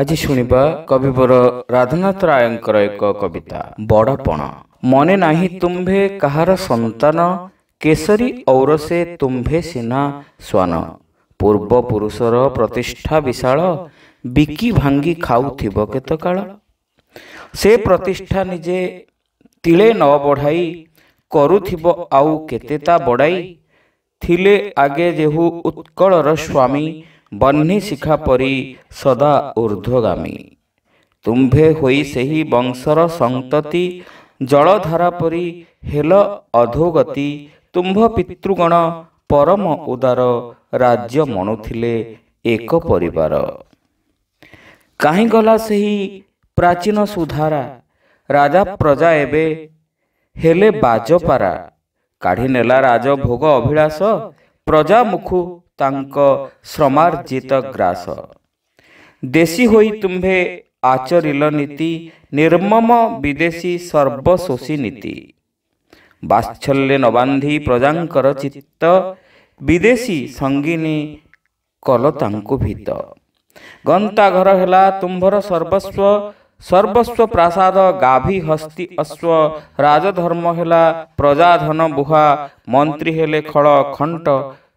ଆଜି ଶୁଣିବା କବିବର ରାଧାନାଥ ରାୟଙ୍କର ଏକ କବିତା ବଡ଼ପଣ ମନେ ନାହିଁ ତୁମ୍ଭେ କାହାର ସନ୍ତାନ କେଶରୀ ଔରସେ ତୁମ୍ଭେ ସିନା ସ୍ୱାନ ପୂର୍ବ ପୁରୁଷର ପ୍ରତିଷ୍ଠା ବିଶାଳ ବିକି ଭାଙ୍ଗି ଖାଉଥିବ କେତେକାଳ ସେ ପ୍ରତିଷ୍ଠା ନିଜେ ତିଳେ ନ ବଢ଼ାଇ କରୁଥିବ ଆଉ କେତେ ତା ବଢ଼ାଇ ଥିଲେ ଆଗେ ଯେହୁ ଉତ୍କଳର ସ୍ୱାମୀ ବହ୍ନି ଶିଖା ପରି ସଦା ଊର୍ଦ୍ଧ୍ୱଗାମୀ ତୁମ୍ଭେ ହୋଇ ସେହି ବଂଶର ସନ୍ତତି ଜଳଧାରା ପରି ହେଲ ଅଧୋଗତି ତୁମ୍ଭ ପିତୃଗଣ ପରମ ଉଦାର ରାଜ୍ୟ ମଣୁଥିଲେ ଏକ ପରିବାର କାହିଁ ଗଲା ସେହି ପ୍ରାଚୀନ ସୁଧାରା ରାଜା ପ୍ରଜା ଏବେ ହେଲେ ବାଜପାରା କାଢ଼ି ନେଲା ରାଜଭୋଗ ଅଭିଳାଷ ପ୍ରଜା ମୁଖୁ ତାଙ୍କ ଶ୍ରମାର୍ଜିତ ଗ୍ରାସ ଦେଶୀ ହୋଇ ତୁମ୍ଭେ ଆଚରିଲ ନୀତି ନିର୍ମମ ବିଦେଶୀ ସର୍ବଶୋଷୀ ନୀତି ବାତ୍ସଲ୍ୟ ନବାନ୍ଧି ପ୍ରଜାଙ୍କର ଚିତ୍ତ ବିଦେଶୀ ସଙ୍ଗିନୀ କଲ ତାଙ୍କୁ ଭୀତ ଗନ୍ତାଘର ହେଲା ତୁମ୍ଭର ସର୍ବସ୍ୱ ସର୍ବସ୍ୱ ପ୍ରାସାଦ ଗାଭୀ ହସ୍ତି ଅଶ୍ୱ ରାଜଧର୍ମ ହେଲା ପ୍ରଜାଧନ ବୁହା ମନ୍ତ୍ରୀ ହେଲେ ଖଳ ଖଣ୍ଟ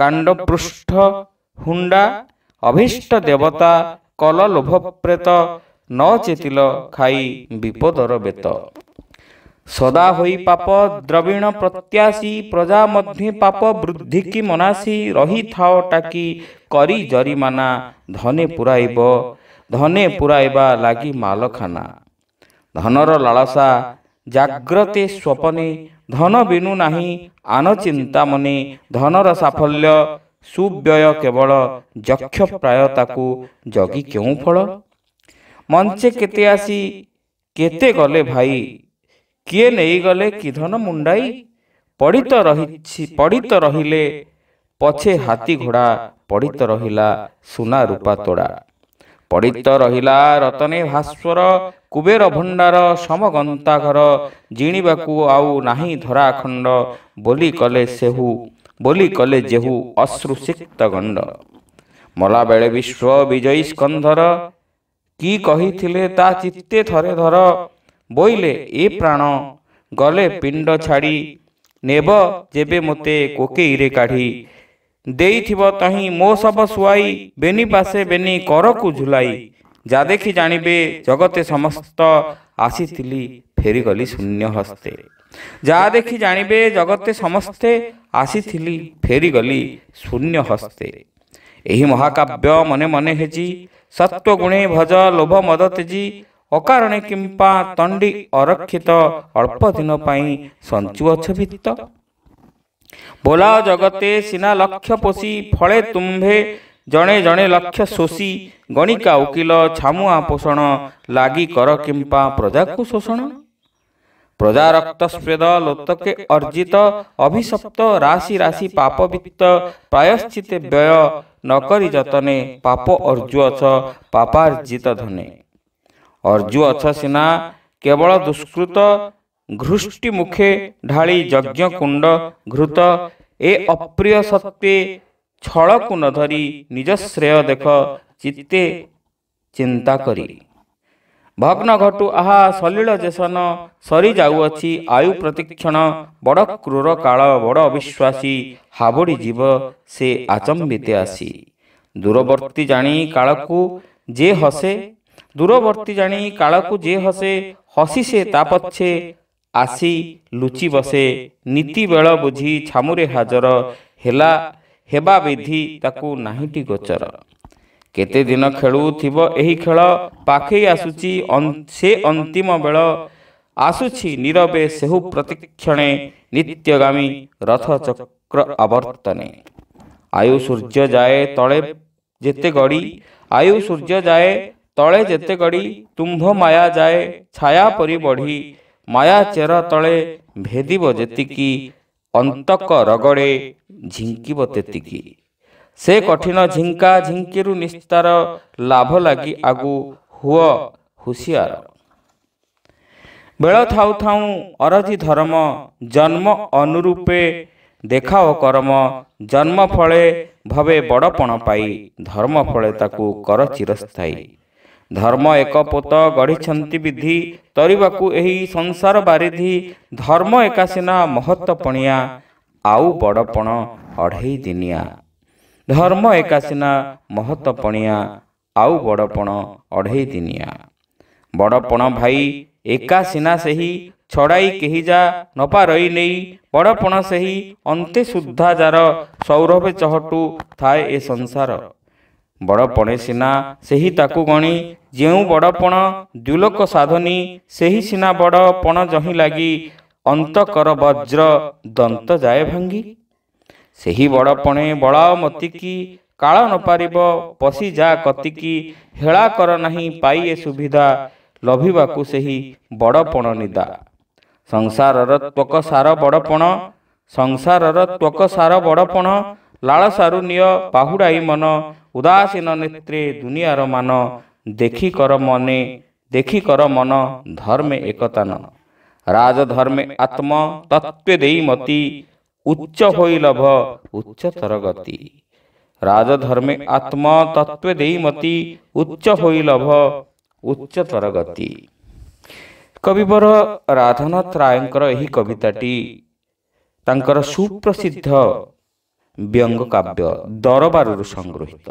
କାଣ୍ଡପୃଷ୍ଠ ହୁଣ୍ଡା ଅଭୀଷ୍ଟ ଦେବତା କଲ ଲୋଭପ୍ରେତ ନ ଚେତିଲ ଖାଇ ବିପଦର ବେତ ସଦା ହୋଇ ପାପ ଦ୍ରବୀଣ ପ୍ରତ୍ୟାଶୀ ପ୍ରଜା ମଧ୍ୟ ପାପ ବୃଦ୍ଧି କି ମନାସି ରହିଥାଅ ଟାକି କରି ଜରିମାନା ଧନେ ପୁରାଇବ ଧନେ ପୁରାଇବା ଲାଗି ମାଲଖାନା ଧନର ଲାଳସା ଜାଗ୍ରତେ ସ୍ୱପ୍ନେ ଧନ ବିନୁ ନାହିଁ ଆନ ଚିନ୍ତା ମନେ ଧନର ସାଫଲ୍ୟ ସୁବ୍ୟୟ କେବଳ ଯକ୍ଷ ପ୍ରାୟ ତାକୁ ଜଗି କେଉଁ ଫଳ ମଞ୍ଚେ କେତେ ଆସି କେତେ ଗଲେ ଭାଇ କିଏ ନେଇଗଲେ କି ଧନ ମୁଣ୍ଡାଇ ପଡ଼ିତ ରହିଛି ପଡ଼ିତ ରହିଲେ ପଛେ ହାତୀ ଘୋଡ଼ା ପଡ଼ିତ ରହିଲା ସୁନା ରୂପା ତୋଡ଼ା ପଡ଼ିତ ରହିଲା ରତନେ ଭାସ୍ୱର କୁବେର ଭଣ୍ଡାର ସମଗନ୍ତା ଘର ଜିଣିବାକୁ ଆଉ ନାହିଁ ଧରାଖଣ୍ଡ ବୋଲି କଲେ ସେହୁ ବୋଲି କଲେ ଯେହୁ ଅଶ୍ରୁସିକ୍ତ ଗଣ୍ଡ ମଲାବେଳେ ବିଶ୍ୱ ବିଜୟୀ ସ୍କନ୍ଧର କି କହିଥିଲେ ତା ଚିତ୍ତେ ଥରେ ଧର ବୋଇଲେ ଏ ପ୍ରାଣ ଗଲେ ପିଣ୍ଡ ଛାଡ଼ି ନେବ ଯେବେ ମୋତେ କୋକେଇରେ କାଢ଼ି तही मो सब बेनी करकु झुलाई जा जगते समस्त फेरि फेरी शून्य हस्ते देखि जानिबे जगते समस्ते फेरि फेरी शून्य हस्ते एही महाकाव्य मे मन सत्वुणे भज लोभ मद तेजी तंडी अरक्षित अल्पदिन सञ्चुअछ भित्त बोला जगते सिना लक्ष्य पोसी फळे तुम्भे जणे जणे लक्ष्य सोसी गणिका उकिल छामुआ पोषण लागी करो किंपा प्रजाको शोषण प्रजा रक्त स्प्रेद लत्तके अर्जित अभिसप्त रासी रासी पाप वित्त प्रायश्चित व्यय न करी जतने पाप अरजुष पापार्जित धने अरजुष अथ सिना केवल दुष्कृत ଘୃଷ୍ଟିମୁଖେ ଢାଳି ଯଜ୍ଞକୁଣ୍ଡ ଘୃତ ଏ ଅପ୍ରିୟ ସତ୍ତ୍ୱେ ଛଳକୁ ନ ଧରି ନିଜ ଶ୍ରେୟ ଦେଖ ଚିତ୍ତେ ଚିନ୍ତା କରି ଭଗ୍ନ ଘଟୁ ଆହା ସଲିଳ ଜେସନ ସରିଯାଉଅଛି ଆୟୁ ପ୍ରତିକ୍ଷଣ ବଡ଼ କ୍ରୁର କାଳ ବଡ଼ ଅବିଶ୍ୱାସୀ ହାବୁଡ଼ି ଯିବ ସେ ଆଚମ୍ବିତେ ଆସି ଦୂରବର୍ତ୍ତୀ ଜାଣି କାଳକୁ ଯେ ହସେ ଦୂରବର୍ତ୍ତୀ ଜାଣି କାଳକୁ ଯେ ହସେ ହସି ସେ ତା ପଛେ ଆସି ଲୁଚି ବସେ ନୀତିବେଳ ବୁଝି ଛାମୁରେ ହାଜର ହେଲା ହେବା ବିଧି ତାକୁ ନାହିଁଟି ଗୋଚର କେତେଦିନ ଖେଳୁଥିବ ଏହି ଖେଳ ପାଖେଇ ଆସୁଛି ସେ ଅନ୍ତିମ ବେଳ ଆସୁଛି ନୀରବେ ସେହୁ ପ୍ରତିକ୍ଷଣେ ନିତ୍ୟଗାମୀ ରଥଚକ୍ର ଆବର୍ତ୍ତନେ ଆୟୁ ସୂର୍ଯ୍ୟ ଯାଏ ତଳେ ଯେତେ ଗଡ଼ି ଆୟୁ ସୂର୍ଯ୍ୟ ଯାଏ ତଳେ ଯେତେ ଗଡ଼ି ତୁମ୍ଭ ମାୟା ଯାଏ ଛାୟା ପରି ବଢ଼ି ମାୟା ଚେର ତଳେ ଭେଦିବ ଯେତିକି ଅନ୍ତକ ରଗଡ଼େ ଝିଙ୍କିବ ତେତିକି ସେ କଠିନ ଝିଙ୍କା ଝିଙ୍କିରୁ ନିସ୍ତାର ଲାଭ ଲାଗି ଆଗୁ ହୁଅ ହୁସିଆର ବେଳ ଥାଉ ଥାଉ ଅରଜି ଧର୍ମ ଜନ୍ମ ଅନୁରୂପେ ଦେଖାଅ କରମ ଜନ୍ମ ଫଳେ ଭବେ ବଡ଼ପଣ ପାଇ ଧର୍ମ ଫଳେ ତାକୁ କର ଚିରସ୍ଥାୟୀ ଧର୍ମ ଏକ ପୋତ ଗଢ଼ିଛନ୍ତି ବିଧି ତରିବାକୁ ଏହି ସଂସାର ବାରିଧି ଧର୍ମ ଏକା ସିନା ମହତ ପଣିଆ ଆଉ ବଡ଼ପଣ ଅଢ଼େଇ ଦିନିଆ ଧର୍ମ ଏକା ସିନା ମହତ ପଣିଆ ଆଉ ବଡ଼ପଣ ଅଢ଼େଇ ଦିନିଆ ବଡ଼ପଣ ଭାଇ ଏକା ସିନା ସେହି ଛଡ଼ାଇ କେହି ଯା ନପା ରହି ନେଇ ବଡ଼ପଣ ସେହି ଅନ୍ତେ ସୁଦ୍ଧା ଯାର ସୌରଭେ ଚହଟୁ ଥାଏ ଏ ସଂସାର ବଡ଼ପଣେ ସିନା ସେହି ତାକୁ ଗଣି ଯେଉଁ ବଡ଼ପଣ ଦୁଲୋକ ସାଧନୀ ସେହି ସିନା ବଡ଼ ପଣ ଜହିଁ ଲାଗି ଅନ୍ତ କର ବଜ୍ର ଦନ୍ତ ଯାଏ ଭାଙ୍ଗି ସେହି ବଡ଼ପଣେ ବଳା ମତିକି କାଳ ନ ପାରିବ ପଶି ଯା କତିକି ହେଳା କର ନାହିଁ ପାଇ ଏ ସୁବିଧା ଲଭିବାକୁ ସେହି ବଡ଼ପଣ ନିଦା ସଂସାରର ତ୍ୱକ ସାର ବଡ଼ପଣ ସଂସାରର ତ୍ୱକ ସାର ବଡ଼ପଣ ଲାଳସାରୁଣ୍ୟ ପାହୁଡ଼ାଇ ମନ ଉଦାସୀନ ନେତ୍ରୀ ଦୁନିଆର ମାନ ଦେଖି କର ମନେ ଦେଖି କର ମନ ଧର୍ମେ ଏକତାନ ରାଜଧର୍ମେ ଆତ୍ମ ତତ୍ତ୍ୱେ ଦେଇ ମତି ଉଚ୍ଚ ହୋଇ ଲଭ ଉଚ୍ଚତର ଗତି ରାଜଧର୍ମେ ଆତ୍ମ ତତ୍ତ୍ୱେ ଦେଇ ମତି ଉଚ୍ଚ ହୋଇ ଲଭ ଉଚ୍ଚତର ଗତି କବିବର ରାଧାନାଥ ରାୟଙ୍କର ଏହି କବିତାଟି ତାଙ୍କର ସୁପ୍ରସିଦ୍ଧ ବ୍ୟଙ୍ଗ କାବ୍ୟ ଦରବାରରୁ ସଂଗୃହୀତ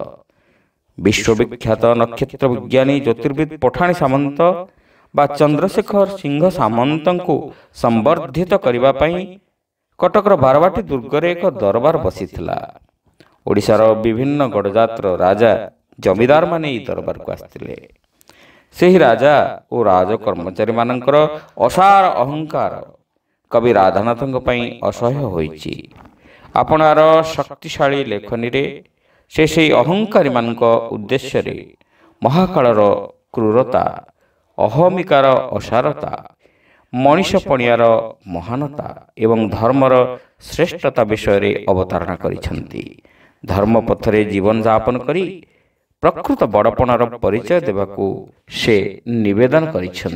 ବିଶ୍ୱବିଖ୍ୟାତ ନକ୍ଷତ୍ର ବିଜ୍ଞାନୀ ଜ୍ୟୋତିର୍ବିଦ ପଠାଣି ସାମନ୍ତ ବା ଚନ୍ଦ୍ରଶେଖର ସିଂହ ସାମନ୍ତଙ୍କୁ ସମ୍ବର୍ଦ୍ଧିତ କରିବା ପାଇଁ କଟକର ବାରବାଟୀ ଦୁର୍ଗରେ ଏକ ଦରବାର ବସିଥିଲା ଓଡ଼ିଶାର ବିଭିନ୍ନ ଗଡ଼ଜାତର ରାଜା ଜମିଦାରମାନେ ଏହି ଦରବାରକୁ ଆସିଥିଲେ ସେହି ରାଜା ଓ ରାଜ କର୍ମଚାରୀମାନଙ୍କର ଅସାର ଅହଙ୍କାର କବି ରାଧାନାଥଙ୍କ ପାଇଁ ଅସହ୍ୟ ହୋଇଛି আপনার শক্তিশালী লেখনীরে সে সেই অহংকারী মানক উদ্দেশ্যে মহাকালর ক্রুরতা অহমিকার অসারতা মনীষপণিয়ার মহানতা এবং ধর্মর শ্রেষ্ঠতা বিষয়ে অবতারণা করেছেন ধর্মপথরে যাপন করে প্রকৃত বড়পণার পরিচয় দেওয়া সে নিবেদন করেছেন